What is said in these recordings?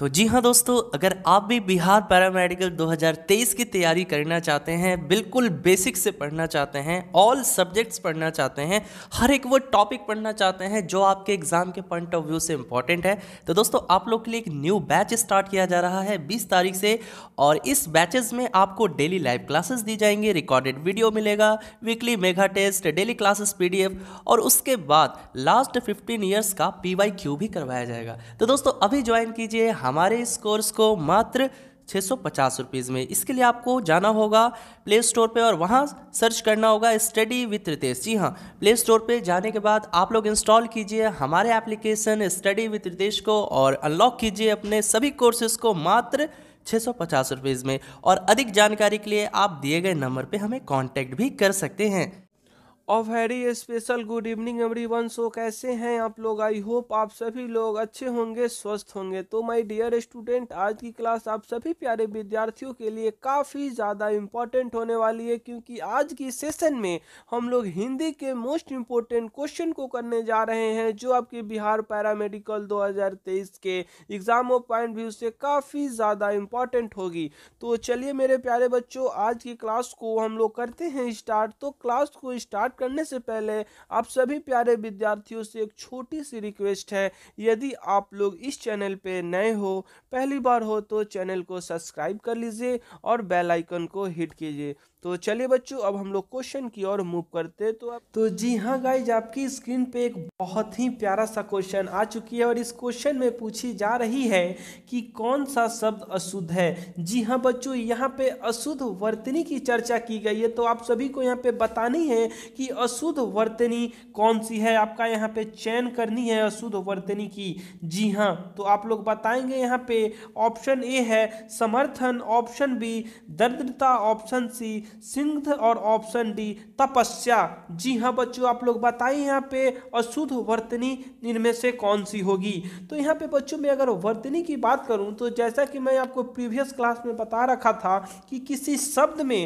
तो जी हाँ दोस्तों अगर आप भी बिहार पैरामेडिकल 2023 की तैयारी करना चाहते हैं बिल्कुल बेसिक से पढ़ना चाहते हैं ऑल सब्जेक्ट्स पढ़ना चाहते हैं हर एक वो टॉपिक पढ़ना चाहते हैं जो आपके एग्ज़ाम के पॉइंट ऑफ व्यू से इम्पॉर्टेंट है तो दोस्तों आप लोग के लिए एक न्यू बैच स्टार्ट किया जा रहा है बीस तारीख से और इस बैचेज़ में आपको डेली लाइव क्लासेस दी जाएंगी रिकॉर्डेड वीडियो मिलेगा weekly mega test daily classes P और उसके बाद लास्ट फिफ्टीन ईयर्स का पी भी करवाया जाएगा तो दोस्तों अभी ज्वाइन कीजिए हमारे इस कोर्स को मात्र छः सौ पचास में इसके लिए आपको जाना होगा प्ले स्टोर पे और वहाँ सर्च करना होगा स्टडी विथ रितेश जी हाँ प्ले स्टोर पे जाने के बाद आप लोग इंस्टॉल कीजिए हमारे एप्लीकेशन स्टडी विथ रितेश को और अनलॉक कीजिए अपने सभी कोर्सेज को मात्र छः सौ पचास में और अधिक जानकारी के लिए आप दिए गए नंबर पर हमें कॉन्टैक्ट भी कर सकते हैं और very special good evening everyone so कैसे हैं आप लोग आई होप आप सभी लोग अच्छे होंगे स्वस्थ होंगे तो माय डियर स्टूडेंट आज की क्लास आप सभी प्यारे विद्यार्थियों के लिए काफ़ी ज़्यादा इम्पॉर्टेंट होने वाली है क्योंकि आज की सेशन में हम लोग हिंदी के मोस्ट इम्पोर्टेंट क्वेश्चन को करने जा रहे हैं जो आपके बिहार पैरामेडिकल 2023 के एग्ज़ाम ऑफ पॉइंट व्यू से काफ़ी ज़्यादा इम्पॉर्टेंट होगी तो चलिए मेरे प्यारे बच्चों आज की क्लास को हम लोग करते हैं स्टार्ट तो क्लास को स्टार्ट करने से पहले आप सभी प्यारे विद्यार्थियों से एक छोटी सी रिक्वेस्ट है यदि आप लोग इस चैनल पे नए हो पहली बार हो तो चैनल को सब्सक्राइब कर लीजिए और बेल आइकन को हिट कीजिए तो चलिए बच्चों अब हम लोग क्वेश्चन की ओर मूव करते हैं तो अब तो जी हाँ गाइज आपकी स्क्रीन पे एक बहुत ही प्यारा सा क्वेश्चन आ चुकी है और इस क्वेश्चन में पूछी जा रही है कि कौन सा शब्द अशुद्ध है जी हाँ बच्चों यहाँ पे अशुद्ध वर्तनी की चर्चा की गई है तो आप सभी को यहाँ पे बतानी है कि अशुद्ध वर्तनी कौन सी है आपका यहाँ पे चयन करनी है अशुद्ध वर्तनी की जी हाँ तो आप लोग बताएंगे यहाँ पे ऑप्शन ए है समर्थन ऑप्शन बी दरिद्रता ऑप्शन सी सिंह और ऑप्शन डी तपस्या जी हाँ बच्चों आप लोग बताइए यहाँ पे अशुद्ध वर्तनी इनमें से कौन सी होगी तो यहाँ पे बच्चों में अगर वर्तनी की बात करूँ तो जैसा कि मैं आपको प्रीवियस क्लास में बता रखा था कि किसी शब्द में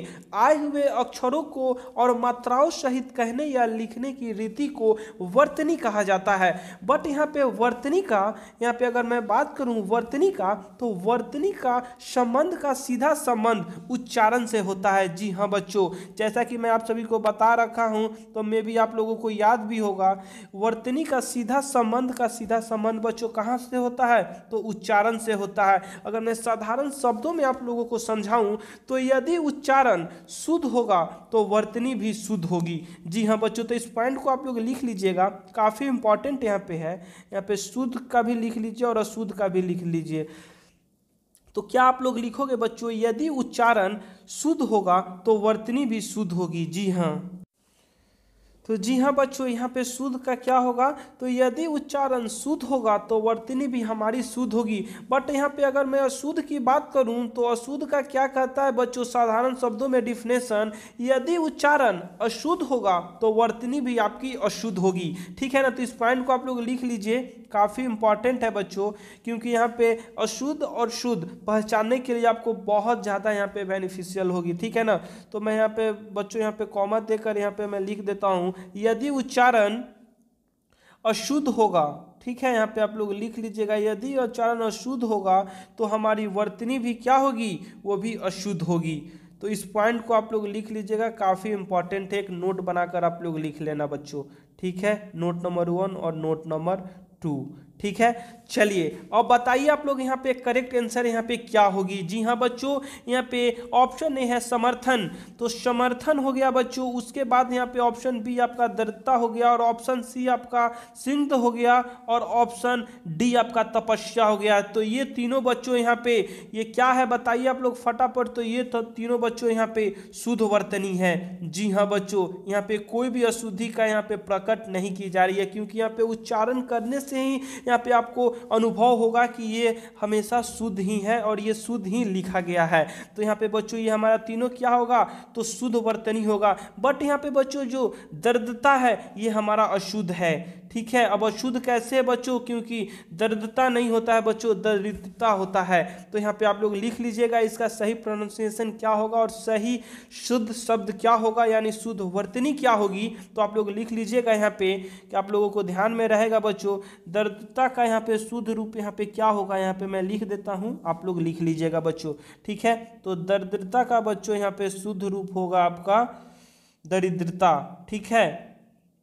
आए हुए अक्षरों को और मात्राओं सहित कहने या लिखने की रीति को वर्तनी कहा जाता है बट यहाँ पे वर्तनी का यहाँ पे अगर मैं बात करूँ वर्तनी का तो वर्तनी का संबंध का सीधा संबंध उच्चारण से होता है जी हाँ बच्चों जैसा कि मैं आप सभी को बता रखा हूँ तो मे भी आप लोगों को याद भी होगा वर्तनी का सीधा संबंध का सीधा संबंध बच्चों कहाँ से होता है तो उच्चारण से होता है अगर मैं साधारण शब्दों में आप लोगों को समझाऊँ तो यदि उच्चारण शुद्ध होगा तो वर्तनी भी शुद्ध होगी जी हाँ बच्चों तो इस पॉइंट को आप लोग लिख लीजिएगा काफ़ी इंपॉर्टेंट यहाँ पे है यहाँ पे शुद्ध का भी लिख लीजिए और अशुद्ध का भी लिख लीजिए तो क्या आप लोग लिखोगे बच्चों यदि उच्चारण शुद्ध होगा तो वर्तनी भी शुद्ध होगी जी हाँ तो जी हाँ बच्चों यहाँ पे शुद्ध का क्या होगा तो यदि उच्चारण शुद्ध होगा तो वर्तनी भी हमारी शुद्ध होगी बट यहाँ पे अगर मैं अशुद्ध की बात करूँ तो अशुद्ध का क्या कहता है बच्चों साधारण शब्दों में डिफिनेशन यदि उच्चारण अशुद्ध होगा तो वर्तनी भी आपकी अशुद्ध होगी ठीक है ना तो इस पॉइंट को आप लोग लिख लीजिए काफ़ी इंपॉर्टेंट है बच्चों क्योंकि यहाँ पे अशुद्ध और शुद्ध पहचानने के लिए आपको बहुत ज़्यादा यहाँ पे बेनिफिशियल होगी ठीक है ना तो मैं यहाँ पे बच्चों यहाँ पे कॉमा देकर यहाँ पे मैं लिख देता हूँ यदि उच्चारण अशुद्ध होगा ठीक है यहाँ पे आप लोग लिख लीजिएगा यदि उच्चारण अशुद्ध होगा तो हमारी वर्तनी भी क्या होगी वो भी अशुद्ध होगी तो इस पॉइंट को आप लोग लिख लीजिएगा काफ़ी इंपॉर्टेंट है एक नोट बनाकर आप लोग लिख लेना बच्चों ठीक है नोट नंबर वन और नोट नंबर टू ठीक है चलिए और बताइए आप लोग यहाँ पे करेक्ट आंसर यहाँ पे क्या होगी जी हाँ बच्चों यहाँ पे ऑप्शन ए है समर्थन तो समर्थन हो गया बच्चों उसके बाद यहाँ पे ऑप्शन बी आपका दृढ़ता हो गया और ऑप्शन सी आपका सिंध हो गया और ऑप्शन डी आपका तपस्या हो गया तो ये तीनों बच्चों यहाँ पे ये क्या है बताइए आप लोग फटाफट तो ये तो तीनों बच्चों यहाँ पे शुद्ध वर्तनी है जी हाँ बच्चों यहाँ पे कोई भी अशुद्धि का यहाँ पे प्रकट नहीं की जा रही है क्योंकि यहाँ पे उच्चारण करने से ही यहाँ पे आपको अनुभव होगा कि ये हमेशा शुद्ध ही है और ये शुद्ध ही लिखा गया है तो यहाँ पे बच्चों ये हमारा तीनों क्या होगा तो शुद्ध वर्तनी होगा बट यहाँ पे बच्चों जो दर्दता है ये हमारा अशुद्ध है ठीक है अब अशुद्ध कैसे बच्चों क्योंकि दर्दता नहीं होता है बच्चों दरिद्रता होता है तो यहाँ पे आप लोग लिख लीजिएगा इसका सही प्रोनाउंसिएशन क्या होगा और सही शुद्ध शब्द क्या होगा यानी शुद्ध वर्तनी क्या होगी तो आप लोग लिख लीजिएगा यहाँ पे कि आप लोगों को ध्यान में रहेगा बच्चों दर्दता का यहाँ पे शुद्ध रूप यहाँ पे क्या होगा यहाँ पे मैं लिख देता हूँ आप लोग लिख लीजिएगा बच्चों ठीक है तो दरिद्रता का बच्चों यहाँ पे शुद्ध रूप होगा आपका दरिद्रता ठीक है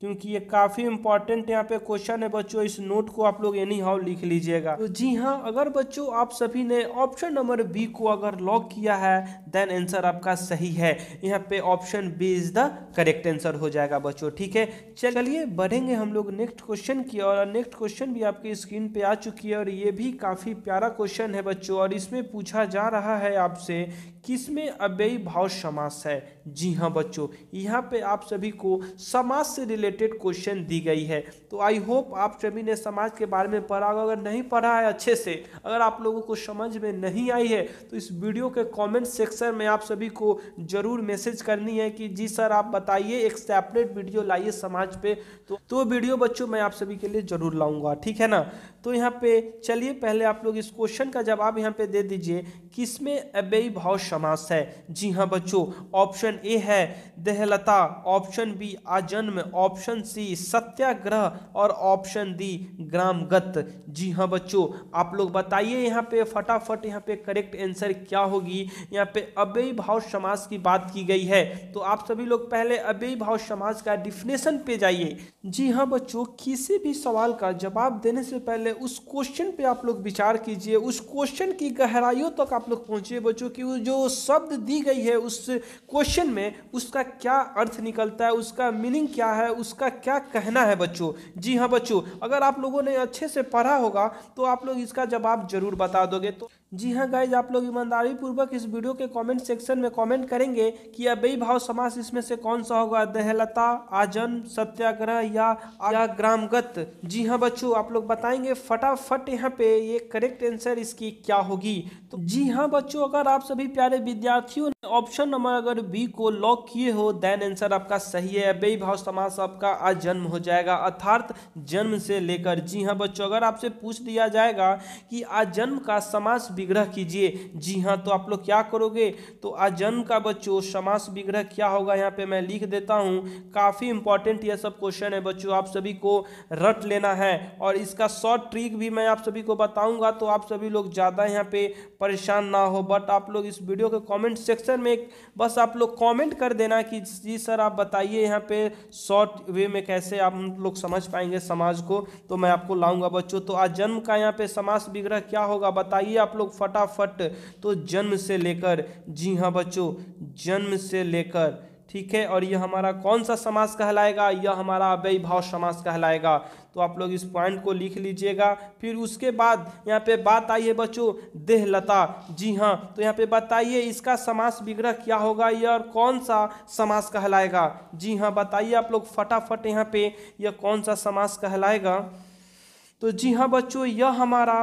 क्योंकि ये काफ़ी इंपॉर्टेंट यहाँ पे क्वेश्चन है बच्चों इस नोट को आप लोग एनी हाउ लिख लीजिएगा तो जी हाँ अगर बच्चों आप सभी ने ऑप्शन नंबर बी को अगर लॉक किया है देन आंसर आपका सही है यहाँ पे option B is the correct answer हो जाएगा बच्चों ठीक है चलिए बढ़ेंगे हम लोग नेक्स्ट क्वेश्चन की और नेक्स्ट क्वेश्चन भी आपकी स्क्रीन पे आ चुकी है और ये भी काफ़ी प्यारा क्वेश्चन है बच्चों और इसमें पूछा जा रहा है आपसे किसमें अव्ययी भाव समास है जी हाँ बच्चों यहाँ पे आप सभी को समाज से रिलेटेड क्वेश्चन दी गई है तो आई होप आप सभी ने समाज के बारे में पढ़ा होगा अगर नहीं पढ़ा है अच्छे से अगर आप लोगों को समझ में नहीं आई है तो इस वीडियो के कमेंट सेक्शन में आप सभी को ज़रूर मैसेज करनी है कि जी सर आप बताइए एक सेपरेट वीडियो लाइए समाज पे तो तो वीडियो बच्चों मैं आप सभी के लिए ज़रूर लाऊंगा ठीक है ना तो यहाँ पे चलिए पहले आप लोग इस क्वेश्चन का जवाब यहाँ पे दे दीजिए किसमें अव्ययी भाव समास है जी हाँ बच्चों ऑप्शन ए है देहलता ऑप्शन बी आजन्म ऑप्शन सी सत्याग्रह और ऑप्शन डी ग्रामगत जी हाँ बच्चों आप लोग बताइए यहाँ पे फटाफट यहाँ पे करेक्ट आंसर क्या होगी यहाँ पे अव्ययी भाव समास की बात की गई है तो आप सभी लोग पहले अव्ययी भाव समास का डिफिनेशन पे जाइए जी हाँ बच्चों किसी भी सवाल का जवाब देने से पहले उस क्वेश्चन पे आप लोग विचार कीजिए उस क्वेश्चन की गहराइयों तक तो आप लोग पहुंचिए बच्चों की जो शब्द दी गई है उस क्वेश्चन में उसका क्या अर्थ निकलता है उसका मीनिंग क्या है उसका क्या कहना है बच्चों जी हाँ बच्चों अगर आप लोगों ने अच्छे से पढ़ा होगा तो आप लोग इसका जवाब जरूर बता दोगे तो जी हाँ गाइज आप लोग ईमानदारी पूर्वक इस वीडियो के कमेंट सेक्शन में कमेंट करेंगे कि यह भाव समास इसमें से कौन सा होगा दहलता आजन सत्याग्रह या या ग्रामगत जी हाँ बच्चों आप लोग बताएंगे फटाफट यहाँ पे ये करेक्ट आंसर इसकी क्या होगी तो जी हाँ बच्चों अगर आप सभी प्यारे विद्यार्थियों ने ऑप्शन नंबर अगर बी को लॉक किए हो देन आंसर आपका सही है भाव समास आपका आजन्म हो जाएगा अर्थात जन्म से लेकर जी हाँ बच्चों अगर आपसे पूछ दिया जाएगा कि आजन्म का समास विग्रह कीजिए जी हाँ तो आप लोग क्या करोगे तो अजन्म का बच्चों समास विग्रह क्या होगा यहाँ पे मैं लिख देता हूँ काफ़ी इंपॉर्टेंट यह सब क्वेश्चन है बच्चों आप सभी को रट लेना है और इसका शॉर्ट ट्रिक भी मैं आप सभी को बताऊँगा तो आप सभी लोग ज़्यादा यहाँ पे परेशान ना हो बट आप लोग इस वीडियो के कॉमेंट सेक्शन में बस आप लोग कॉमेंट कर देना कि जी सर आप बताइए यहाँ पे शॉर्ट वे में कैसे आप लोग समझ पाएंगे समाज को तो मैं आपको लाऊंगा बच्चों तो आज जन्म का यहाँ पे समास विग्रह क्या होगा बताइए आप लोग फटाफट तो जन्म से लेकर जी हाँ बच्चों जन्म से लेकर ठीक है और यह हमारा कौन सा समास कहलाएगा यह हमारा अव्यय भाव समास कहलाएगा तो आप लोग इस पॉइंट को लिख लीजिएगा फिर उसके बाद यहाँ पे बात आई है बच्चों देहलता जी हाँ तो यहाँ पे बताइए इसका समास विग्रह क्या होगा यह और कौन सा समास कहलाएगा जी हाँ बताइए आप लोग फटाफट यहाँ पे यह कौन सा समास कहलाएगा तो जी हाँ बच्चों यह हमारा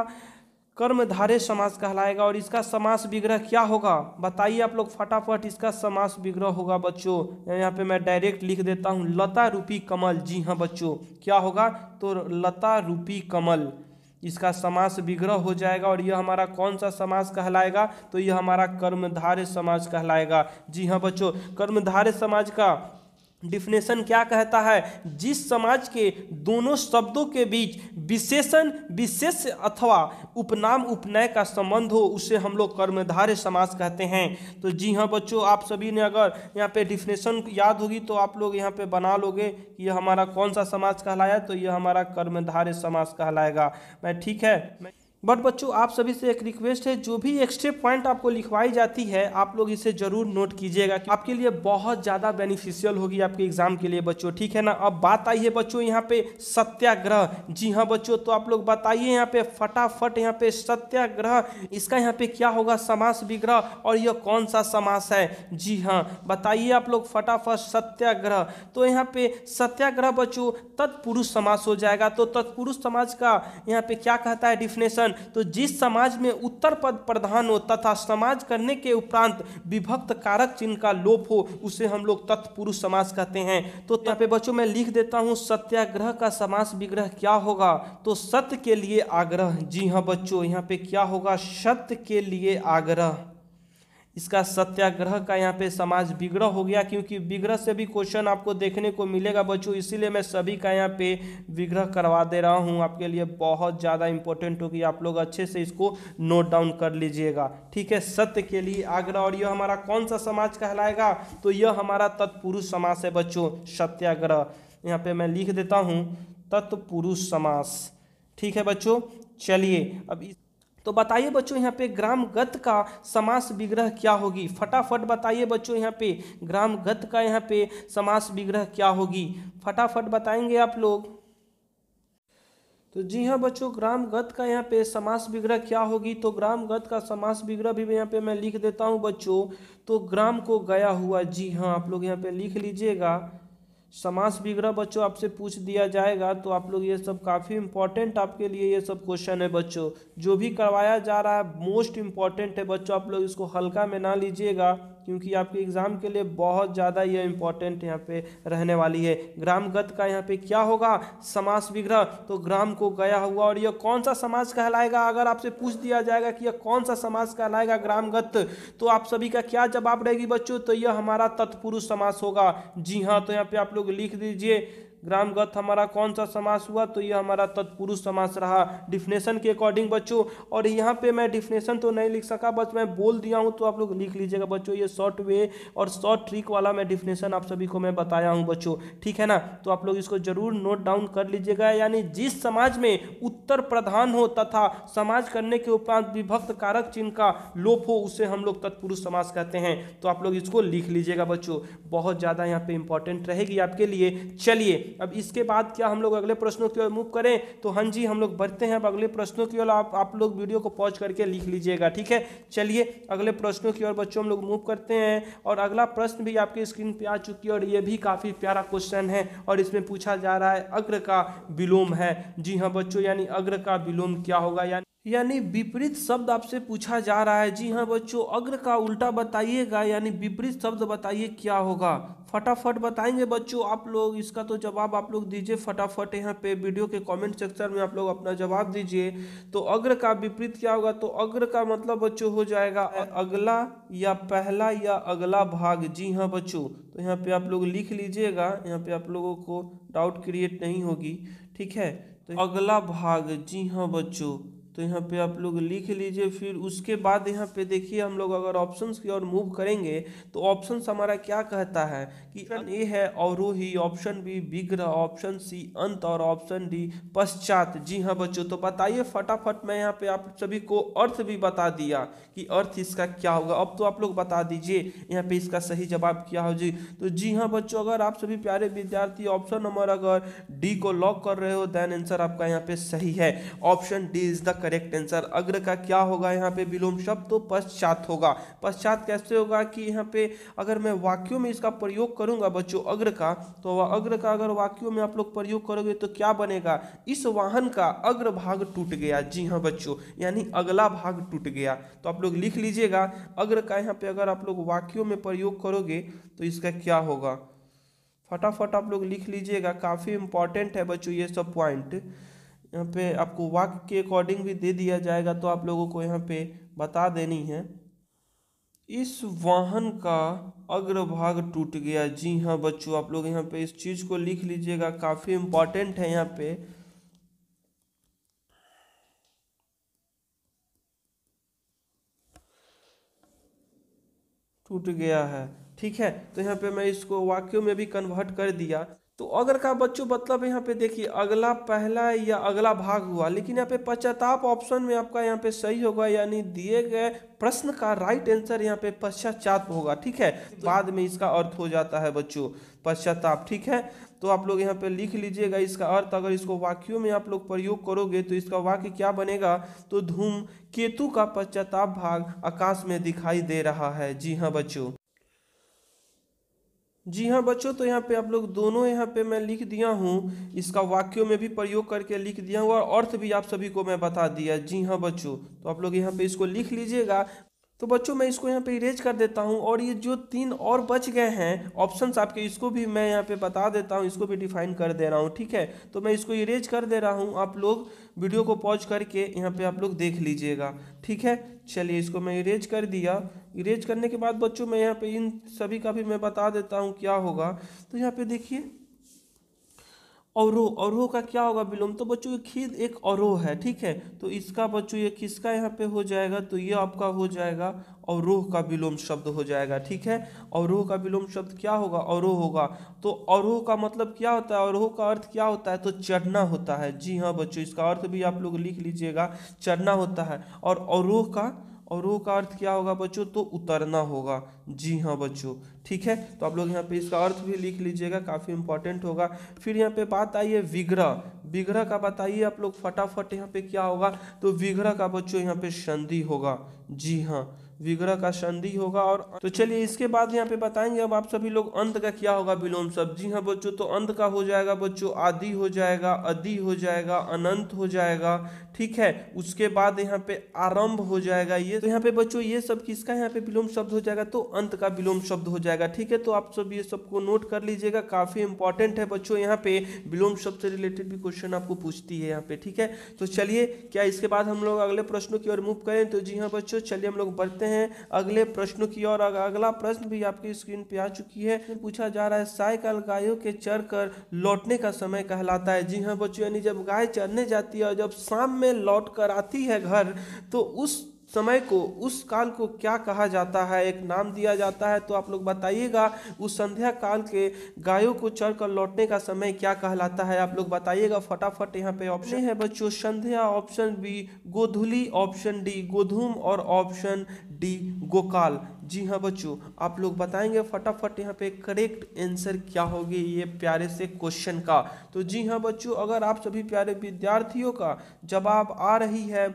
कर्मधारे समास कहलाएगा और इसका समास विग्रह क्या होगा बताइए आप लोग फटाफट इसका समास विग्रह होगा बच्चों यहाँ पे मैं डायरेक्ट लिख देता हूँ लता रूपी कमल जी हाँ बच्चों क्या होगा तो लता रूपी कमल इसका समास विग्रह हो जाएगा और यह हमारा कौन सा समास कहलाएगा तो यह हमारा कर्मधार्य समाज कहलाएगा जी हाँ बच्चों कर्मधार्य समाज का डिफिनेशन क्या कहता है जिस समाज के दोनों शब्दों के बीच विशेषण विशेष अथवा उपनाम उपनय का संबंध हो उसे हम लोग कर्मधार्य समाज कहते हैं तो जी हाँ बच्चों आप सभी ने अगर यहाँ पे डिफिनेशन याद होगी तो आप लोग यहाँ पे बना लोगे कि यह हमारा कौन सा समाज कहलाया तो यह हमारा कर्मधार्य समाज कहलाएगा मैं ठीक है मैं बट बच्चों आप सभी से एक रिक्वेस्ट है जो भी एक्स्ट्रे पॉइंट आपको लिखवाई जाती है आप लोग इसे जरूर नोट कीजिएगा आपके लिए बहुत ज़्यादा बेनिफिशियल होगी आपके एग्जाम के लिए बच्चों ठीक है ना अब बात आई है बच्चों यहाँ पे सत्याग्रह जी हाँ बच्चों तो आप लोग बताइए यहाँ पे फटाफट यहाँ पे सत्याग्रह इसका यहाँ पे क्या होगा समास विग्रह और यह कौन सा समास है जी हाँ बताइए आप लोग फटाफट सत्याग्रह तो यहाँ पे सत्याग्रह बच्चों तत्पुरुष समास हो जाएगा तो तत्पुरुष समाज का यहाँ पे क्या कहता है डिफिनेशन प्रधान तो जिस समाज में उत्तर पद प्रधान हो तथा समाज करने के उपरांत विभक्त कारक चिन्ह का लोप हो उसे हम लोग तत्पुरुष समाज कहते हैं तो यहाँ पे बच्चों मैं लिख देता हूँ सत्याग्रह का समास विग्रह क्या होगा तो सत्य के लिए आग्रह जी हाँ बच्चों यहाँ पे क्या होगा सत्य के लिए आग्रह इसका सत्याग्रह का यहाँ पे समाज बिगड़ा हो गया क्योंकि विग्रह से भी क्वेश्चन आपको देखने को मिलेगा बच्चों इसीलिए मैं सभी का यहाँ पे विग्रह करवा दे रहा हूँ आपके लिए बहुत ज़्यादा इंपॉर्टेंट होगी आप लोग अच्छे से इसको नोट डाउन कर लीजिएगा ठीक है सत्य के लिए आग्रह और यह हमारा कौन सा समाज कहलाएगा तो यह हमारा तत्पुरुष समास है बच्चों सत्याग्रह यहाँ पर मैं लिख देता हूँ तत्पुरुष समास ठीक है बच्चों चलिए अब इस तो बताइए बच्चों यहाँ पे ग्राम गत का समास विग्रह क्या होगी फटाफट बताइए बच्चों यहाँ पे ग्राम गत का यहाँ पे समास विग्रह क्या होगी फटाफट बताएंगे आप लोग तो जी हाँ बच्चों ग्राम गत का यहाँ पे समास विग्रह क्या होगी तो ग्राम गत का समास विग्रह भी यहाँ पे मैं लिख देता हूँ बच्चों तो ग्राम को गया हुआ जी हाँ आप लोग यहाँ पे लिख लीजिएगा समास विग्रह बच्चों आपसे पूछ दिया जाएगा तो आप लोग ये सब काफ़ी इम्पोर्टेंट आपके लिए ये सब क्वेश्चन है बच्चों जो भी करवाया जा रहा है मोस्ट इम्पॉर्टेंट है बच्चों आप लोग इसको हल्का में ना लीजिएगा क्योंकि आपके एग्ज़ाम के लिए बहुत ज़्यादा यह इंपॉर्टेंट यहाँ पे रहने वाली है ग्राम गत का यहाँ पे क्या होगा समास विग्रह तो ग्राम को गया हुआ और यह कौन सा समाज कहलाएगा अगर आपसे पूछ दिया जाएगा कि यह कौन सा समाज कहलाएगा ग्राम गत तो आप सभी का क्या जवाब रहेगी बच्चों तो यह हमारा तत्पुरुष समास होगा जी हाँ तो यहाँ पे आप लोग लिख दीजिए ग्रामगत हमारा कौन सा समास हुआ तो यह हमारा तत्पुरुष समास रहा डिफिनेशन के अकॉर्डिंग बच्चों और यहाँ पे मैं डिफिनेशन तो नहीं लिख सका बस मैं बोल दिया हूँ तो आप लोग लिख लीजिएगा बच्चों ये शॉर्ट वे और शॉर्ट ट्रिक वाला मैं डिफिनेशन आप सभी को मैं बताया हूँ बच्चों ठीक है ना तो आप लोग इसको जरूर नोट डाउन कर लीजिएगा यानी जिस समाज में उत्तर प्रधान हो तथा समाज करने के उपरांत विभक्त कारक चिन्ह का लोप हो उसे हम लोग तत्पुरुष समास कहते हैं तो आप लोग इसको लिख लीजिएगा बच्चों बहुत ज़्यादा यहाँ पर इंपॉर्टेंट रहेगी आपके लिए चलिए अब इसके बाद क्या हम लोग अगले प्रश्नों की ओर मूव करें तो हाँ जी हम लोग बढ़ते हैं अब अगले प्रश्नों की ओर आप आप लोग वीडियो को पॉज करके लिख लीजिएगा ठीक है चलिए अगले प्रश्नों की ओर बच्चों हम लोग मूव करते हैं और अगला प्रश्न भी आपके स्क्रीन पर आ चुकी है और ये भी काफ़ी प्यारा क्वेश्चन है और इसमें पूछा जा रहा है अग्र का विलोम है जी हाँ बच्चों यानी अग्र का विलोम क्या होगा यानी यानी विपरीत शब्द आपसे पूछा जा रहा है जी हाँ बच्चों अग्र का उल्टा बताइएगा यानी विपरीत शब्द बताइए क्या होगा फटाफट बताएंगे बच्चों आप लोग इसका तो जवाब आप लोग दीजिए फटाफट यहाँ पे वीडियो के कमेंट सेक्शन में आप लोग अपना जवाब दीजिए तो अग्र का विपरीत क्या होगा तो अग्र का मतलब बच्चों हो जाएगा अगला या पहला या अगला भाग जी हाँ बच्चों तो यहाँ पे आप लोग लिख लीजिएगा यहाँ पे आप लोगों को डाउट क्रिएट नहीं होगी ठीक है तो अगला भाग जी हाँ बच्चों तो यहाँ पे आप लोग लिख लीजिए फिर उसके बाद यहाँ पे देखिए हम लोग अगर ऑप्शंस की ओर मूव करेंगे तो ऑप्शंस हमारा क्या कहता है कि ऑप्शन ए है अवरोही ऑप्शन बी विग्रह ऑप्शन सी अंत और ऑप्शन डी पश्चात जी हाँ बच्चों तो बताइए फटाफट मैं यहाँ पे आप सभी को अर्थ भी बता दिया कि अर्थ इसका क्या होगा अब तो आप लोग बता दीजिए यहाँ पे इसका सही जवाब क्या हो जी तो जी हाँ बच्चों अगर आप सभी प्यारे विद्यार्थी ऑप्शन नंबर अगर डी को लॉक कर रहे हो देन आंसर आपका यहाँ पे सही है option D is the correct answer अग्र का क्या होगा यहाँ पे विलोम शब्द तो पश्चात होगा पश्चात कैसे होगा कि यहाँ पे अगर मैं वाक्यों में इसका प्रयोग करूंगा बच्चों अग्र का तो वह अग्र का अगर वाक्यों में आप लोग प्रयोग करोगे तो क्या बनेगा इस वाहन का अग्र भाग टूट गया जी हाँ बच्चों यानी अगला भाग टूट गया तो आप लोग लिख लीजिएगा अग्र का यहाँ पे अगर आप लोग वाक्यों में प्रयोग करोगे तो इसका क्या होगा फटाफट आप लोग लिख लीजिएगा काफ़ी इंपॉर्टेंट है बच्चों ये सब पॉइंट यहाँ पे आपको वाक्य के अकॉर्डिंग भी दे दिया जाएगा तो आप लोगों को यहाँ पे बता देनी है इस वाहन का अग्रभाग टूट गया जी हाँ बच्चों आप लोग यहाँ पे इस चीज़ को लिख लीजिएगा काफ़ी इम्पोर्टेंट है यहाँ पे टूट गया है ठीक है तो यहाँ पे मैं इसको वाक्यों में भी कन्वर्ट कर दिया तो अगर का बच्चों मतलब यहाँ पे देखिए अगला पहला या अगला भाग हुआ लेकिन यहाँ पे पश्चाताप ऑप्शन में आपका यहाँ पे सही होगा यानी दिए गए प्रश्न का राइट आंसर यहाँ पे पश्चाताप होगा ठीक है बाद में इसका अर्थ हो जाता है बच्चों पश्चाताप ठीक है तो आप लोग यहाँ पे लिख लीजिएगा इसका अर्थ अगर इसको वाक्यों में आप लोग प्रयोग करोगे तो इसका वाक्य क्या बनेगा तो धूम केतु का पश्चाताप भाग आकाश में दिखाई दे रहा है जी हाँ बच्चों जी हाँ बच्चों तो यहाँ पे आप लोग दोनों यहाँ पे मैं लिख दिया हूँ इसका वाक्यों में भी प्रयोग करके लिख दिया हूँ और अर्थ भी आप सभी को मैं बता दिया जी हाँ बच्चों तो आप लोग यहाँ पे इसको लिख लीजिएगा तो बच्चों मैं इसको यहाँ पे इरेज कर देता हूँ और ये जो तीन और बच गए हैं ऑप्शंस आपके इसको भी मैं यहाँ पे बता देता हूँ इसको भी डिफाइन कर दे रहा हूँ ठीक है तो मैं इसको इरेज कर दे रहा हूँ आप लोग वीडियो को पॉज करके यहाँ पे आप लोग देख लीजिएगा ठीक है चलिए इसको मैं इरेज कर दिया इरेज करने के बाद बच्चों में यहाँ पर इन सभी का भी मैं बता देता हूँ क्या होगा तो यहाँ पर देखिए औरोह औरोह का क्या होगा विलोम तो बच्चों ये खेद एक औरोह है ठीक है तो इसका बच्चों ये किसका यहाँ पे हो जाएगा तो ये आपका हो जाएगा औरोह का विलोम शब्द हो जाएगा ठीक है औरोह का विलोम शब्द क्या होगा औरोह होगा तो औरोह का मतलब क्या होता है औरोह का अर्थ क्या होता है तो चढ़ना होता है जी हाँ बच्चों इसका अर्थ भी आप लोग लिख लीजिएगा चढ़ना होता है और औरोह का और रो का अर्थ क्या होगा बच्चों तो उतरना होगा जी हाँ बच्चों ठीक है तो आप लोग यहाँ पे इसका अर्थ भी लिख लीजिएगा काफ़ी इंपॉर्टेंट होगा फिर यहाँ पे बात आई है विग्रह विग्रह का बताइए आप लोग फटाफट यहाँ पे क्या होगा तो विग्रह का बच्चों यहाँ पे संधि होगा जी हाँ विग्रह का संधि होगा और तो चलिए इसके बाद यहाँ पे बताएंगे अब आप सभी लोग अंत का क्या होगा विलोम शब्द जी हाँ बच्चों तो अंत का हो जाएगा बच्चों आदि हो जाएगा अधि हो जाएगा अनंत हो जाएगा ठीक है उसके बाद यहाँ पे आरंभ हो जाएगा ये तो यहाँ पे बच्चों ये सब किसका यहाँ पे विलोम शब्द हो जाएगा तो अंत का विलोम शब्द हो जाएगा ठीक है तो आप सब ये सबको नोट कर लीजिएगा काफी इंपॉर्टेंट है बच्चों यहाँ पे विलोम शब्द से रिलेटेड भी क्वेश्चन आपको पूछती है यहाँ पे ठीक है तो चलिए क्या इसके बाद हम लोग अगले प्रश्नों की ओर मूव करें तो जी हाँ बच्चों चलिए हम लोग बढ़ते हैं अगले प्रश्नों की ओर अगला प्रश्न भी आपकी स्क्रीन पे आ चुकी है पूछा जा रहा है सायकाल गायों के चढ़ कर लौटने का समय कहलाता है जी हाँ बच्चों यानी जब गाय चढ़ने जाती है और जब शाम में में लौट कर आती है घर तो उस समय को उस काल को क्या कहा जाता है एक नाम दिया जाता है तो आप लोग बताइएगा उस संध्या काल के गायों को चर कर लौटने का समय क्या कहलाता है आप लोग बताइएगा फटाफट यहाँ पे ऑप्शन है बच्चों संध्या ऑप्शन बी गोधुली ऑप्शन डी गोधूम और ऑप्शन डी गोकाल जी हाँ बच्चों आप लोग बताएंगे फटाफट यहाँ पे करेक्ट आंसर क्या होगी ये प्यारे से क्वेश्चन का तो जी हाँ बच्चों अगर आप सभी प्यारे विद्यार्थियों का जवाब आ रही है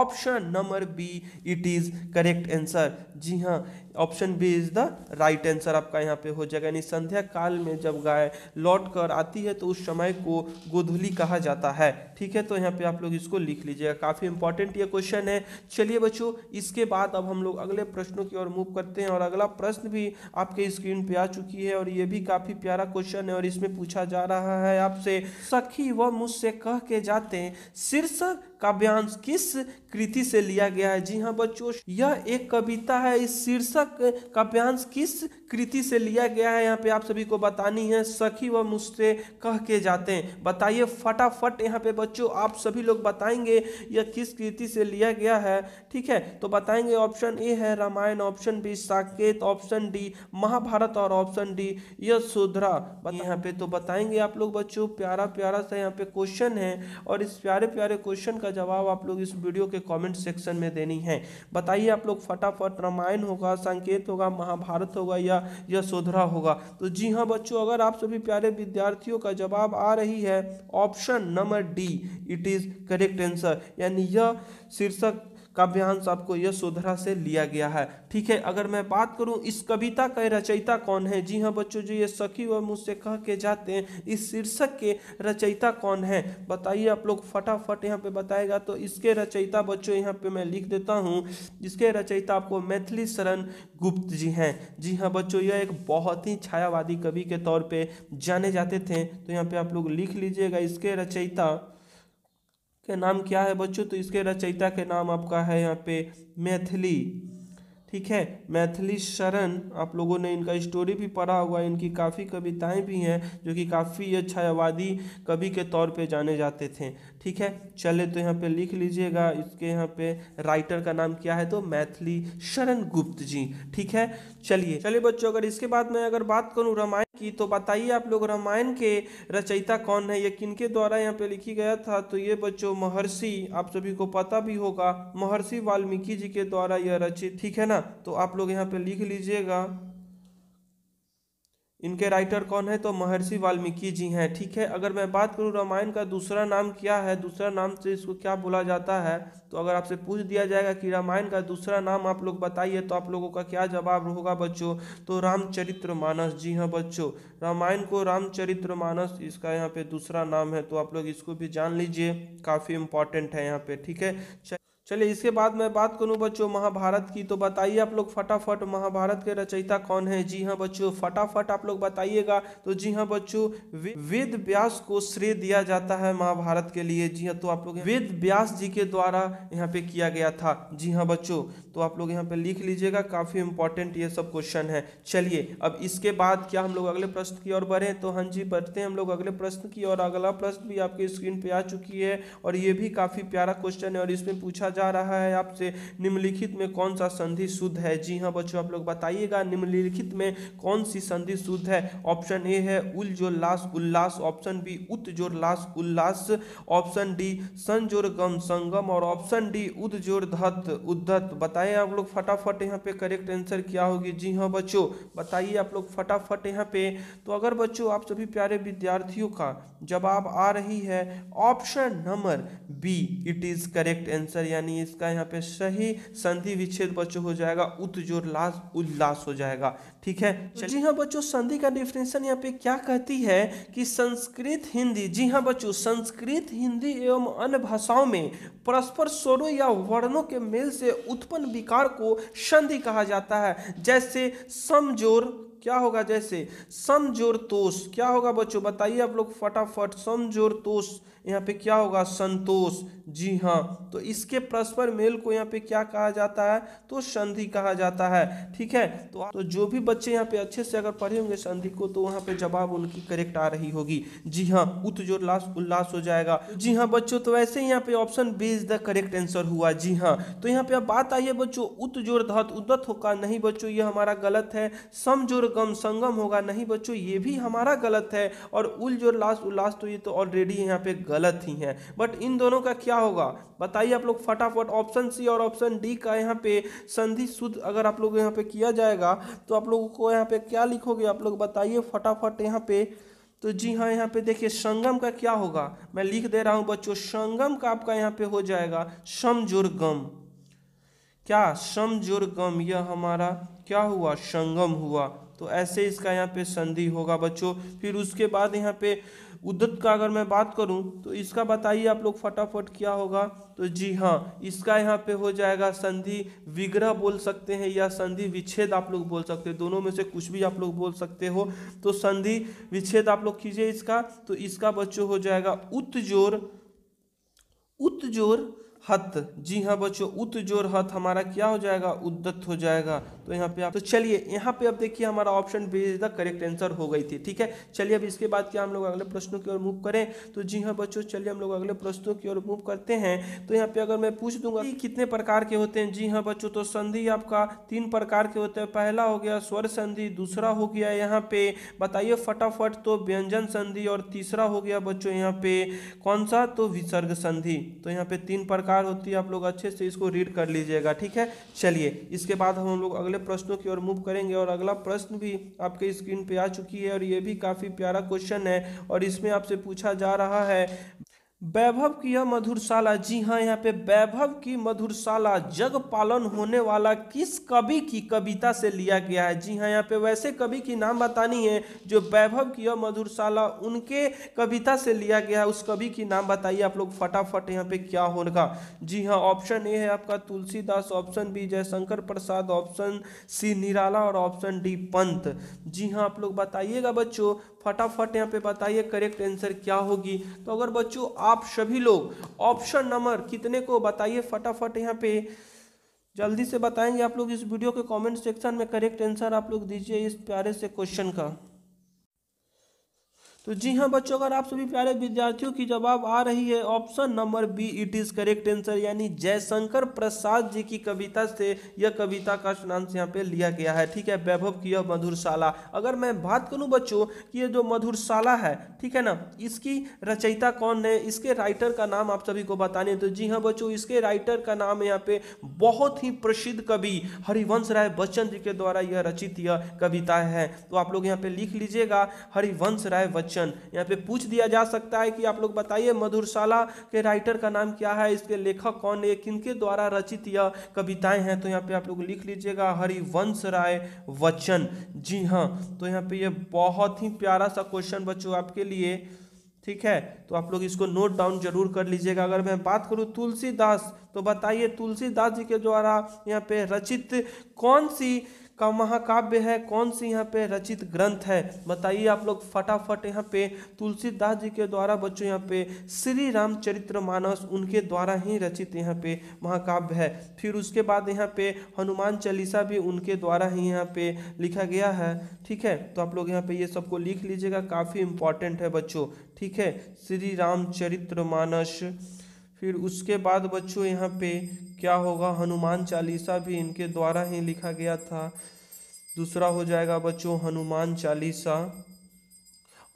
option number B it is correct answer जी हाँ option B is the right answer आपका यहाँ पे हो जाएगा यानी संध्या काल में जब गाय लौट कर आती है तो उस समय को गोधुली कहा जाता है ठीक है तो यहाँ पे आप लोग इसको लिख लीजिएगा काफ़ी इंपॉर्टेंट ये क्वेश्चन है चलिए बच्चों इसके बाद अब हम लोग अगले प्रश्नों की ओर मूव करते हैं और अगला प्रश्न भी आपके स्क्रीन पर आ चुकी है और ये भी काफ़ी प्यारा क्वेश्चन है और इसमें पूछा जा रहा है आपसे सखी व मुझसे कह के जाते शीर्षक काव्यांश किस कृति से लिया गया है जी हाँ बच्चों यह एक कविता है इस शीर्षक काव्यांश किस कृति से लिया गया है यहाँ पे आप सभी को बतानी है सखी व मुझसे कह के जाते हैं बताइए फटाफट यहाँ पे बच्चों आप सभी लोग बताएंगे यह किस कृति से लिया गया है ठीक है तो बताएंगे ऑप्शन ए है Ramayan option B Saket option D Mahabharat और ऑप्शन डी यह सुधरा यहाँ पे तो बताएंगे आप लोग बच्चों प्यारा प्यारा सा यहाँ पे क्वेश्चन है और इस प्यारे प्यारे क्वेश्चन का का जवाब आप लोग इस वीडियो के कमेंट सेक्शन में देनी है बताइए आप लोग फटाफट रामायण होगा संकेत होगा महाभारत होगा या यशोधरा होगा तो जी हाँ बच्चों अगर आप सभी प्यारे विद्यार्थियों का जवाब आ रही है option number D it is correct answer यानी यह शीर्षक काव्यांश आपको यशोधरा से लिया गया है ठीक है अगर मैं बात करूं इस कविता का रचयिता कौन है जी हाँ बच्चों जो ये सखी व मुझसे कह के जाते हैं इस शीर्षक के रचयिता कौन है बताइए आप लोग फटाफट यहाँ पे बताएगा तो इसके रचयिता बच्चों यहाँ पे मैं लिख देता हूँ इसके रचयिता आपको मैथिली शरण गुप्त जी हैं जी हाँ बच्चों यह एक बहुत ही छायावादी कवि के तौर पर जाने जाते थे तो यहाँ पे आप लोग लिख लीजिएगा इसके रचयिता के नाम क्या है बच्चों तो इसके रचयिता के नाम आपका है यहाँ पे मैथिली ठीक है मैथिली शरण आप लोगों ने इनका स्टोरी भी पढ़ा होगा इनकी काफ़ी कविताएं भी हैं जो कि काफ़ी अच्छावादी कवि के तौर पे जाने जाते थे ठीक है चले तो यहाँ पे लिख लीजिएगा इसके यहाँ पे राइटर का नाम क्या है तो मैथिली शरण गुप्त जी ठीक है चलिए चलिए बच्चों अगर इसके बाद में अगर बात करूँ रामायण की तो बताइए आप लोग रामायण के रचयिता कौन है ये किनके द्वारा यहाँ पे लिखी गया था तो ये बच्चों महर्षि आप सभी को पता भी होगा महर्षि वाल्मीकि जी के द्वारा यह रचित ठीक है ना तो आप लोग यहाँ पे लिख लीजिएगा इनके राइटर कौन है तो महर्षि वाल्मीकि जी हैं ठीक है अगर मैं बात करूँ रामायण का दूसरा नाम क्या है दूसरा नाम से इसको क्या बोला जाता है तो अगर आपसे पूछ दिया जाएगा कि रामायण का दूसरा नाम आप लोग बताइए तो आप लोगों का क्या जवाब होगा बच्चों तो रामचरित्र मानस जी हाँ बच्चों रामायण को रामचरित्र मानस इसका यहाँ पे दूसरा नाम है तो आप लोग इसको भी जान लीजिए काफ़ी इंपॉर्टेंट है यहाँ पे ठीक है चलिए इसके बाद मैं बात करूं बच्चों महाभारत की तो बताइए आप लोग फटाफट महाभारत के रचयिता कौन है जी हाँ बच्चों फटाफट आप लोग बताइएगा तो जी हाँ बच्चों वेद व्यास को श्रेय दिया जाता है महाभारत के लिए जी हाँ तो आप लोग वेद व्यास जी के द्वारा यहाँ पे किया गया था जी हाँ बच्चों तो आप लोग यहाँ पे लिख लीजिएगा काफ़ी इंपॉर्टेंट ये सब क्वेश्चन है चलिए अब इसके बाद क्या हम लोग अगले प्रश्न की ओर बढ़े तो हाँ जी बढ़ते हैं हम लोग अगले प्रश्न की और अगला प्रश्न भी आपके स्क्रीन पे आ चुकी है और ये भी काफ़ी प्यारा क्वेश्चन है और इसमें पूछा जा रहा है आपसे निम्नलिखित में कौन सा संधि शुद्ध है जी हाँ बच्चों आप लोग बताइएगा निम्नलिखित में कौन सी संधि शुद्ध है ऑप्शन ए है उल जोर लाश उल्लास ऑप्शन बी उत जोर लाश उल्लास ऑप्शन डी संजोर गम संगम और ऑप्शन डी उद जोर धत उद्धत बताएं आप लोग फटाफट यहाँ पे करेक्ट आंसर क्या होगी जी हाँ बच्चों बताइए आप लोग फटाफट यहाँ पे तो अगर बच्चों आप सभी प्यारे विद्यार्थियों का जवाब आ रही है option number B it is correct answer यानी यानी इसका यहाँ पे सही संधि विच्छेद बच्चों हो जाएगा उत्जोरलास उल्लास हो जाएगा ठीक है जी तो हाँ बच्चों संधि का डिफिनेशन यहाँ पे क्या कहती है कि संस्कृत हिंदी जी हाँ बच्चों संस्कृत हिंदी एवं अन्य भाषाओं में परस्पर स्वरों या वर्णों के मेल से उत्पन्न विकार को संधि कहा जाता है जैसे समझोर क्या होगा जैसे समझोर तोष क्या होगा बच्चों बताइए आप लोग फटाफट समझोर तोष यहाँ पे क्या होगा संतोष जी हाँ तो इसके परस्पर मेल को यहाँ पे क्या कहा जाता है तो संधि कहा जाता है ठीक है तो, तो जो भी बच्चे यहाँ पे अच्छे से अगर पढ़े होंगे संधि को तो वहाँ पे जवाब उनकी करेक्ट आ रही होगी जी हाँ उत जो लाश उल्लास हो जाएगा जी हाँ बच्चों तो वैसे ही यहाँ पे option B is the correct answer हुआ जी हाँ तो यहाँ पे अब बात आई है बच्चों उत जोर धत उदत होगा नहीं बच्चों ये हमारा गलत है सम जोर गम संगम होगा नहीं बच्चों ये भी हमारा गलत है और उल जोर लाश उल्लास तो ये तो ऑलरेडी यहाँ पे गलत ही हैं बट इन दोनों का क्या होगा बताइए आप लोग फटाफट ऑप्शन सी और ऑप्शन डी का यहाँ पे संधि शुद्ध अगर आप लोग यहाँ पे किया जाएगा तो आप लोगों को यहाँ पे क्या लिखोगे आप लोग बताइए फटाफट यहाँ पे तो जी हाँ यहाँ पे देखिए संगम का क्या होगा मैं लिख दे रहा हूँ बच्चों संगम का आपका यहाँ पे हो जाएगा समजुर्गम क्या समजुर्गम यह हमारा क्या हुआ संगम हुआ तो ऐसे इसका यहाँ पे संधि होगा बच्चों फिर उसके बाद यहाँ पे उद्धत का अगर मैं बात करूं तो इसका बताइए आप लोग फटाफट क्या होगा तो जी हाँ इसका यहाँ पे हो जाएगा संधि विग्रह बोल सकते हैं या संधि विच्छेद आप लोग बोल सकते हैं दोनों में से कुछ भी आप लोग बोल सकते हो तो संधि विच्छेद आप लोग कीजिए इसका तो इसका बच्चों हो जाएगा उत्जोर उत्जोर हत जी हाँ बच्चों उत जोर हत हमारा क्या हो जाएगा उद्दत हो जाएगा तो यहाँ पे आप तो चलिए यहाँ पे अब देखिए हमारा option B is the correct answer हो गई थी ठीक है चलिए अब इसके बाद क्या हम लोग अगले प्रश्नों की ओर मूव करें तो जी हाँ बच्चों चलिए हम लोग अगले प्रश्नों की ओर मूव करते हैं तो यहाँ पे अगर मैं पूछ दूंगा कि कितने प्रकार के होते हैं जी हाँ बच्चों तो संधि आपका तीन प्रकार के होते हैं पहला हो गया स्वर संधि दूसरा हो गया यहाँ पे बताइए फटाफट तो व्यंजन संधि और तीसरा हो गया बच्चों यहाँ पे कौन सा तो विसर्ग संधि तो यहाँ पे तीन प्रकार आकार होती है आप लोग अच्छे से इसको रीड कर लीजिएगा ठीक है चलिए इसके बाद हम लोग अगले प्रश्नों की ओर मूव करेंगे और अगला प्रश्न भी आपके स्क्रीन पे आ चुकी है और ये भी काफ़ी प्यारा क्वेश्चन है और इसमें आपसे पूछा जा रहा है वैभव की यह मधुरशाला जी हाँ यहाँ पे वैभव की मधुरशाला जग पालन होने वाला किस कवि की कविता से लिया गया है जी हाँ यहाँ पे वैसे कवि की नाम बतानी है जो वैभव की यह मधुरशाला उनके कविता से लिया गया है उस कवि की नाम बताइए आप लोग फटाफट यहाँ पे क्या होगा जी हाँ ऑप्शन ए है आपका Tulsidas option B Jaishankar Prasad option C Nirala और ऑप्शन डी पंत जी हाँ आप लोग बताइएगा बच्चों फटाफट यहाँ पे बताइए करेक्ट आंसर क्या होगी तो अगर बच्चों आप सभी लोग ऑप्शन नंबर कितने को बताइए फटाफट यहाँ पे जल्दी से बताएंगे आप लोग इस वीडियो के कमेंट सेक्शन में करेक्ट आंसर आप लोग दीजिए इस प्यारे से क्वेश्चन का तो जी हाँ बच्चों अगर आप सभी प्यारे विद्यार्थियों की जवाब आ रही है option number B it is correct answer यानी जयशंकर प्रसाद जी की कविता से यह कविता का से यहाँ पे लिया गया है ठीक है वैभव की यह मधुरशाला अगर मैं बात करूँ बच्चों कि ये जो मधुरशाला है ठीक है ना इसकी रचयिता कौन है इसके राइटर का नाम आप सभी को बताने तो जी हाँ बच्चों इसके राइटर का नाम यहाँ पे बहुत ही प्रसिद्ध कवि हरिवंश राय बच्चन जी के द्वारा यह रचित यह कविता है तो आप लोग यहाँ पे लिख लीजिएगा हरिवंश राय बच्चन बच्चन यहाँ पे पूछ दिया जा सकता है कि आप लोग बताइए मधुरशाला के राइटर का नाम क्या है इसके लेखक कौन है किनके द्वारा रचित यह कविताएं हैं तो यहाँ पे आप लोग लिख लीजिएगा हरिवंश राय वचन जी हाँ तो यहाँ पे ये यह बहुत ही प्यारा सा क्वेश्चन बच्चों आपके लिए ठीक है तो आप लोग इसको नोट डाउन जरूर कर लीजिएगा अगर मैं बात करूँ तुलसीदास तो बताइए तुलसीदास जी के द्वारा यहाँ पे रचित कौन सी का महाकाव्य है कौन सी यहाँ पे रचित ग्रंथ है बताइए आप लोग फटाफट यहाँ पे तुलसीदास जी के द्वारा बच्चों यहाँ पे श्री रामचरित्र मानस उनके द्वारा ही रचित यहाँ पे महाकाव्य है फिर उसके बाद यहाँ पे हनुमान चालीसा भी उनके द्वारा ही यहाँ पे लिखा गया है ठीक है तो आप लोग यहाँ पे ये सबको लिख लीजिएगा काफ़ी इंपॉर्टेंट है बच्चों ठीक है श्री रामचरित्र मानस फिर उसके बाद बच्चों यहाँ पे क्या होगा हनुमान चालीसा भी इनके द्वारा ही लिखा गया था दूसरा हो जाएगा बच्चों हनुमान चालीसा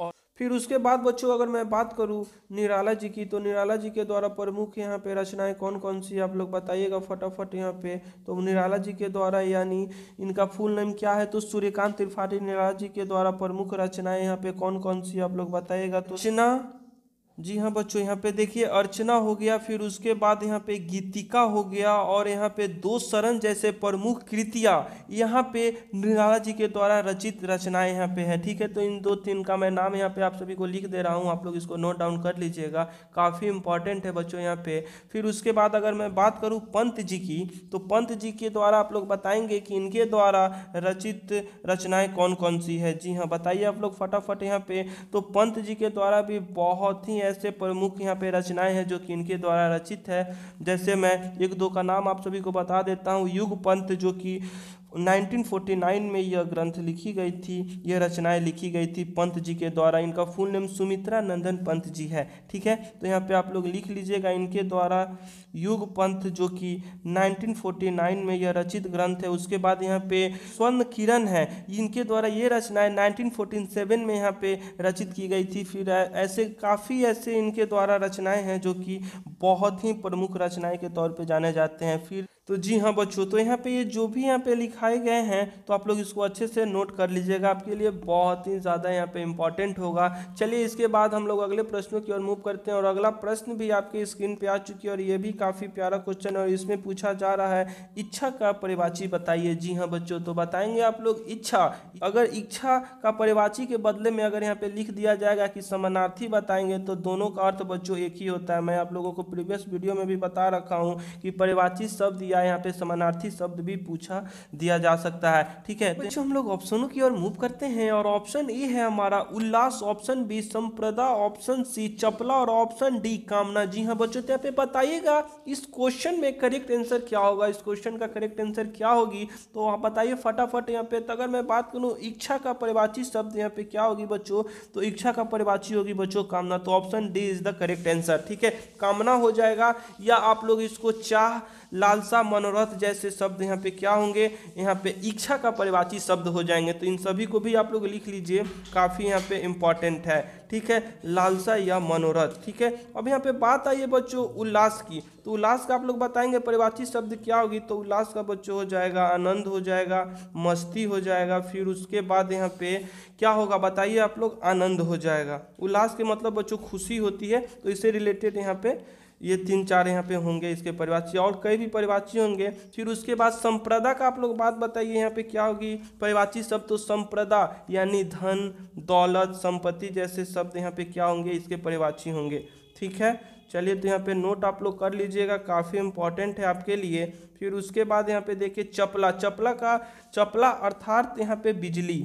और फिर उसके बाद बच्चों अगर मैं बात करूँ निराला जी की तो निराला जी के द्वारा प्रमुख यहाँ पे रचनाएं कौन कौन सी आप लोग बताइएगा फटाफट यहाँ पे तो निराला जी के द्वारा यानी इनका फुल नेम क्या है तो सूर्यकांत त्रिपाठी निराला जी के द्वारा प्रमुख रचनाएं यहाँ पे कौन कौन सी आप लोग बताइएगा तो रचना जी हाँ बच्चों यहाँ पे देखिए अर्चना हो गया फिर उसके बाद यहाँ पे गीतिका हो गया और यहाँ पे दो शरण जैसे प्रमुख कृतियाँ यहाँ पे निराला जी के द्वारा रचित रचनाएं यहाँ पे है ठीक है तो इन दो तीन का मैं नाम यहाँ पे आप सभी को लिख दे रहा हूँ आप लोग इसको नोट डाउन कर लीजिएगा काफ़ी इंपॉर्टेंट है बच्चों यहाँ पे फिर उसके बाद अगर मैं बात करूँ पंत जी की तो पंत जी के द्वारा आप लोग बताएंगे कि इनके द्वारा रचित रचनाएँ कौन कौन सी है जी हाँ बताइए आप लोग फटाफट यहाँ पे तो पंत जी के द्वारा भी बहुत ही ऐसे प्रमुख यहाँ पे रचनाएं हैं जो कि इनके द्वारा रचित है जैसे मैं एक दो का नाम आप सभी को बता देता हूँ युग पंथ जो कि 1949 में यह ग्रंथ लिखी गई थी यह रचनाएं लिखी गई थी पंत जी के द्वारा इनका फुल नेम सुमित्रा नंदन पंत जी है ठीक है तो यहाँ पे आप लोग लिख लीजिएगा इनके द्वारा युग पंथ जो कि 1949 में यह रचित ग्रंथ है उसके बाद यहाँ पे स्वर्ण किरण है इनके द्वारा ये रचनाएं 1947 में यहाँ पे रचित की गई थी फिर ऐसे काफ़ी ऐसे इनके द्वारा रचनाएं हैं जो कि बहुत ही प्रमुख रचनाएं के तौर पर जाने जाते हैं फिर तो जी हाँ बच्चों तो यहाँ पे ये जो भी यहाँ पे लिखाए गए हैं तो आप लोग इसको अच्छे से नोट कर लीजिएगा आपके लिए बहुत ही ज़्यादा यहाँ पे इम्पॉर्टेंट होगा चलिए इसके बाद हम लोग अगले प्रश्नों की ओर मूव करते हैं और अगला प्रश्न भी आपके स्क्रीन पे आ चुकी है और ये भी काफ़ी प्यारा क्वेश्चन और इसमें पूछा जा रहा है इच्छा का परिवाची बताइए जी हाँ बच्चों तो बताएंगे आप लोग इच्छा अगर इच्छा का परिवाची के बदले में अगर यहाँ पे लिख दिया जाएगा कि समानार्थी बताएंगे तो दोनों का अर्थ बच्चों एक ही होता है मैं आप लोगों को प्रीवियस वीडियो में भी बता रखा हूँ कि परिवाची शब्द या यहाँ पे समानार्थी शब्द भी पूछा दिया जा सकता है ठीक है तो हम लोग ऑप्शनों की ओर मूव करते हैं और ऑप्शन ए है हमारा उल्लास ऑप्शन बी संप्रदा ऑप्शन सी चपला और ऑप्शन डी कामना जी हाँ बच्चों तो यहाँ पे बताइएगा इस क्वेश्चन में करेक्ट आंसर क्या होगा इस क्वेश्चन का करेक्ट आंसर क्या होगी तो आप बताइए फटाफट यहाँ पे तो अगर मैं बात करूँ इच्छा का परिवाची शब्द यहाँ पे क्या होगी बच्चों तो इच्छा का परिवाची होगी बच्चों कामना तो option D is the correct answer ठीक है कामना हो जाएगा या आप लोग इसको चाह लालसा मनोरथ जैसे शब्द यहाँ पे क्या होंगे यहाँ पे इच्छा का परिवाची शब्द हो जाएंगे तो इन सभी को भी आप लोग लिख लीजिए काफ़ी यहाँ पे इम्पॉर्टेंट है ठीक है लालसा या मनोरथ ठीक है अब यहाँ पे बात आई है बच्चों उल्लास की तो उल्लास का आप लोग बताएंगे परिवाची शब्द क्या होगी तो उल्लास का बच्चों हो जाएगा आनंद हो जाएगा मस्ती हो जाएगा फिर उसके बाद यहाँ पे क्या होगा बताइए आप लोग आनंद हो जाएगा उल्लास के मतलब बच्चों खुशी होती है तो इससे रिलेटेड यहाँ पे ये तीन चार यहाँ पे होंगे इसके परिवाची और कई भी परिवाची होंगे फिर उसके बाद संप्रदा का आप लोग बात बताइए यहाँ पे क्या होगी परिवाची शब्द तो संप्रदा यानी धन दौलत संपत्ति जैसे शब्द यहाँ पे क्या होंगे इसके परिवाची होंगे ठीक है चलिए तो यहाँ पे नोट आप लोग कर लीजिएगा काफ़ी इंपॉर्टेंट है आपके लिए फिर उसके बाद यहाँ पे देखिए चपला चपला का चपला अर्थात यहाँ पे बिजली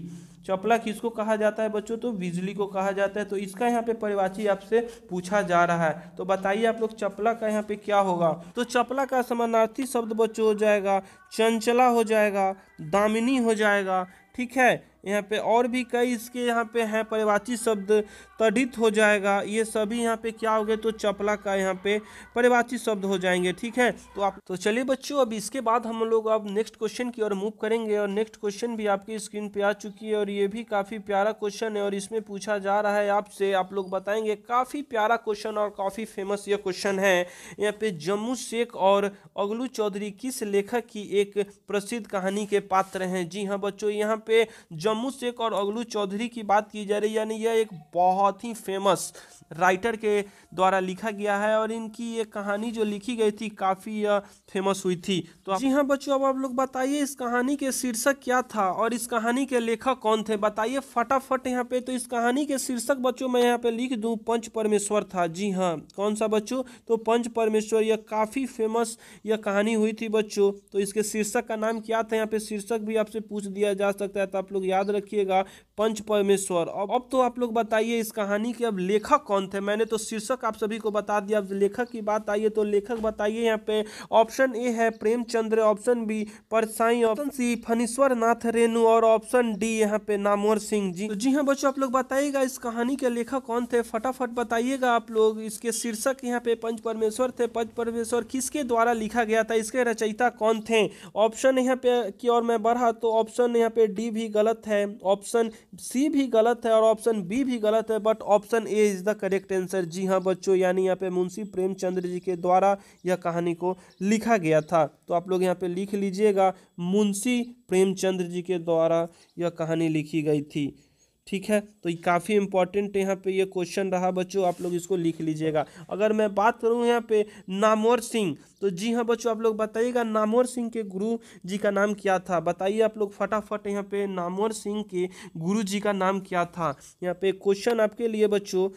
चपला किसको कहा जाता है बच्चों तो बिजली को कहा जाता है तो इसका यहाँ पे परिवाची आपसे पूछा जा रहा है तो बताइए आप लोग चपला का यहाँ पे क्या होगा तो चपला का समानार्थी शब्द बच्चों हो जाएगा चंचला हो जाएगा दामिनी हो जाएगा ठीक है यहाँ पे और भी कई इसके यहाँ पे हैं परिवाची शब्द तड़ित हो जाएगा ये सभी यहाँ पे क्या हो गए तो चपला का यहाँ पे परिवाची शब्द हो जाएंगे ठीक है तो आप तो चलिए बच्चों अब इसके बाद हम लोग अब नेक्स्ट क्वेश्चन की ओर मूव करेंगे और नेक्स्ट क्वेश्चन भी आपकी स्क्रीन पे आ चुकी है और ये भी काफ़ी प्यारा क्वेश्चन है और इसमें पूछा जा रहा है आपसे आप लोग बताएंगे काफ़ी प्यारा क्वेश्चन और काफ़ी फेमस ये क्वेश्चन है यहाँ पे जम्मू शेख और अगलू चौधरी किस लेखक की एक प्रसिद्ध कहानी के पात्र हैं जी हाँ बच्चों यहाँ पे जम्मू शेख और अगलू चौधरी की बात की जा रही है यानी यह एक बहुत ही फेमस राइटर के द्वारा लिखा गया है और इनकी ये कहानी जो लिखी गई थी काफ़ी फेमस हुई थी तो जी हाँ बच्चों अब आप लोग बताइए इस कहानी के शीर्षक क्या था और इस कहानी के लेखक कौन थे बताइए फटाफट यहाँ पे तो इस कहानी के शीर्षक बच्चों मैं यहाँ पे लिख दूँ पंच परमेश्वर था जी हाँ कौन सा बच्चों तो पंच परमेश्वर यह काफ़ी फेमस यह कहानी हुई थी बच्चों तो इसके शीर्षक का नाम क्या था यहाँ पे शीर्षक भी आपसे पूछ दिया जा सकता है तो आप लोग याद रखिएगा पंच परमेश्वर अब अब तो आप लोग बताइए इस कहानी के अब लेखक कौन कौन थे मैंने तो शीर्षक आप सभी को बता दिया अब लेखक की बात आइए तो लेखक बताइए यहाँ पे ऑप्शन ए है Premchandra option B Parsai option C Phanishwar Nath Renu और ऑप्शन डी यहाँ पे नामोर सिंह जी तो जी हाँ बच्चों आप लोग बताइएगा इस कहानी के लेखक कौन थे फटाफट बताइएगा आप लोग इसके शीर्षक यहाँ पे पंच परमेश्वर थे पंच परमेश्वर किसके द्वारा लिखा गया था इसके रचयिता कौन थे ऑप्शन यहाँ पे की ओर मैं बढ़ा तो ऑप्शन यहाँ पे डी भी गलत है ऑप्शन सी भी गलत है और ऑप्शन बी भी गलत है but option A is the correct answer जी हाँ बच्चों यानी यहाँ पे मुंशी प्रेमचंद्र जी के द्वारा यह कहानी को लिखा गया था तो आप लोग यहाँ पे लिख लीजिएगा मुंशी प्रेमचंद्र जी के द्वारा यह कहानी लिखी गई थी ठीक है तो ये काफ़ी इंपॉर्टेंट यहाँ पे ये क्वेश्चन रहा बच्चों आप लोग इसको लिख लीजिएगा अगर मैं बात करूँ यहाँ पे नामोर सिंह तो जी हाँ बच्चों आप लोग बताइएगा नामोर सिंह के गुरु जी का नाम क्या था बताइए आप लोग फटाफट यहाँ पे नामोर सिंह के गुरु जी का नाम क्या था यहाँ पे क्वेश्चन आपके लिए बच्चों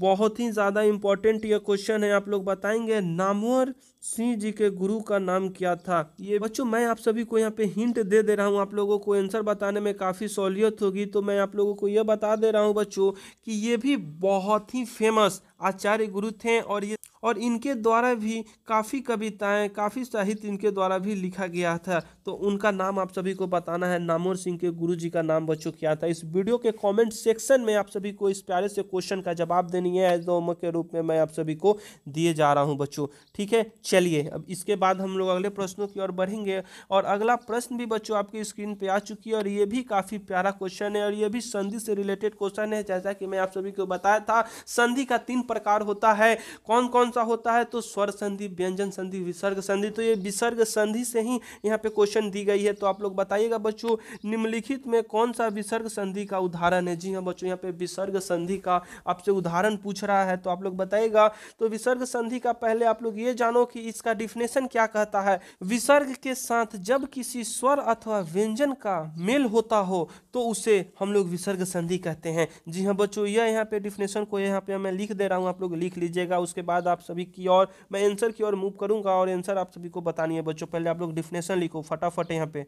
बहुत ही ज़्यादा इम्पोर्टेंट ये क्वेश्चन है आप लोग बताएंगे नामवर सिंह जी के गुरु का नाम क्या था ये बच्चों मैं आप सभी को यहाँ पे हिंट दे दे रहा हूँ आप लोगों को आंसर बताने में काफ़ी सहूलियत होगी तो मैं आप लोगों को ये बता दे रहा हूँ बच्चों कि ये भी बहुत ही फेमस आचार्य गुरु थे और ये और इनके द्वारा भी काफ़ी कविताएं काफ़ी साहित्य इनके द्वारा भी लिखा गया था तो उनका नाम आप सभी को बताना है नामोर सिंह के गुरु जी का नाम बच्चों क्या था इस वीडियो के कमेंट सेक्शन में आप सभी को इस प्यारे से क्वेश्चन का जवाब देनी है एज होमवर्क के रूप में मैं आप सभी को दिए जा रहा हूँ बच्चों ठीक है चलिए अब इसके बाद हम लोग अगले प्रश्नों की ओर बढ़ेंगे और अगला प्रश्न भी बच्चों आपकी स्क्रीन पर आ चुकी है और ये भी काफ़ी प्यारा क्वेश्चन है और ये भी संधि से रिलेटेड क्वेश्चन है जैसा कि मैं आप सभी को बताया था संधि का तीन प्रकार होता है कौन कौन सा होता है तो स्वर संधि व्यंजन संधि विसर्ग संधि तो ये विसर्ग संधि से ही यहाँ पे क्वेश्चन दी गई है तो आप लोग बताइएगा बच्चों निम्नलिखित में कौन सा विसर्ग संधि का उदाहरण है जी हाँ बच्चों यहाँ पे विसर्ग संधि का आपसे उदाहरण पूछ रहा है तो आप लोग बताइएगा तो विसर्ग संधि का पहले आप लोग ये जानो कि इसका डिफिनेशन क्या कहता है विसर्ग के साथ जब किसी स्वर अथवा व्यंजन का मेल होता हो तो उसे हम लोग विसर्ग संधि कहते हैं जी हाँ बच्चों यह यहाँ पे डिफिनेशन को यहाँ पे मैं लिख दे रहा हूँ आप लोग लिख लीजिएगा उसके बाद आप सभी की और मैं आंसर की ओर मूव करूंगा और आंसर आप सभी को बतानी है बच्चों पहले आप लोग डिफिनेशन लिखो फटाफट यहाँ पे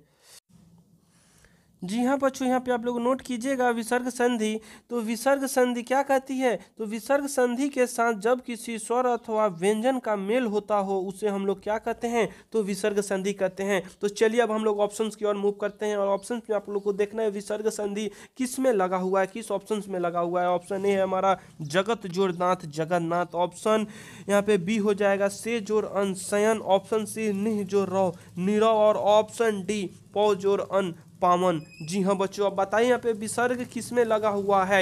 जी हाँ बच्चों यहाँ पे आप लोग नोट कीजिएगा विसर्ग संधि तो विसर्ग संधि क्या कहती है तो विसर्ग संधि के साथ जब किसी स्वर अथवा व्यंजन का मेल होता हो उसे हम लोग क्या कहते हैं तो विसर्ग संधि कहते हैं तो चलिए अब हम लोग ऑप्शन की ओर मूव करते हैं और ऑप्शन में आप लोग को देखना है विसर्ग संधि किस में लगा हुआ है किस ऑप्शन में लगा हुआ है ऑप्शन ए है हमारा जगत जोरनाथ जगन्नाथ ऑप्शन यहाँ पे बी हो जाएगा से जोर अन ऑप्शन सी निह जोर रो निरव और ऑप्शन डी पौ जोर अन पावन जी हाँ बच्चों अब बताइए यहाँ पे विसर्ग किस में लगा हुआ है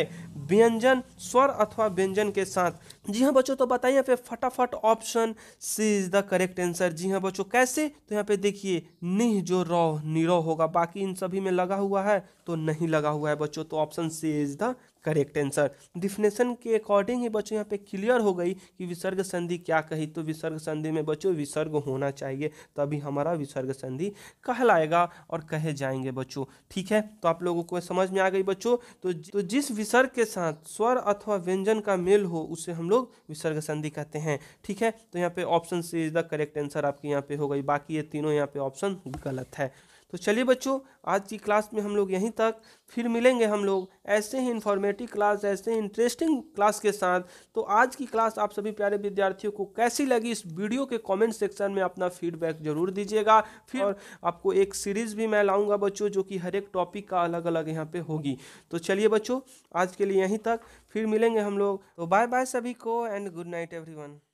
व्यंजन स्वर अथवा व्यंजन के साथ जी हाँ बच्चों तो बताइए यहाँ पे फटाफट option C is the correct answer जी हाँ बच्चों कैसे तो यहाँ पे देखिए निह जो रौ निरव होगा बाकी इन सभी में लगा हुआ है तो नहीं लगा हुआ है बच्चों तो option C is the correct answer definition के अकॉर्डिंग ही बच्चों यहाँ पे क्लियर हो गई कि विसर्ग संधि क्या कही तो विसर्ग संधि में बच्चों विसर्ग होना चाहिए तभी हमारा विसर्ग संधि कहलाएगा और कहे जाएंगे बच्चों ठीक है तो आप लोगों को समझ में आ गई बच्चों तो, तो जिस विसर्ग के साथ स्वर अथवा व्यंजन का मेल हो उसे हम लोग विसर्ग संधि कहते हैं ठीक है तो यहाँ पे option C is the correct answer आपके यहाँ पे हो गई बाकी ये तीनों यहाँ पे ऑप्शन गलत है तो चलिए बच्चों आज की क्लास में हम लोग यहीं तक फिर मिलेंगे हम लोग ऐसे ही इन्फॉर्मेटिव क्लास ऐसे ही इंटरेस्टिंग क्लास के साथ तो आज की क्लास आप सभी प्यारे विद्यार्थियों को कैसी लगी इस वीडियो के कमेंट सेक्शन में अपना फीडबैक जरूर दीजिएगा फिर और आपको एक सीरीज़ भी मैं लाऊंगा बच्चों जो कि हर एक टॉपिक का अलग अलग यहाँ पर होगी तो चलिए बच्चों आज के लिए यहीं तक फिर मिलेंगे हम लोग तो बाय बाय सभी को एंड गुड नाइट एवरी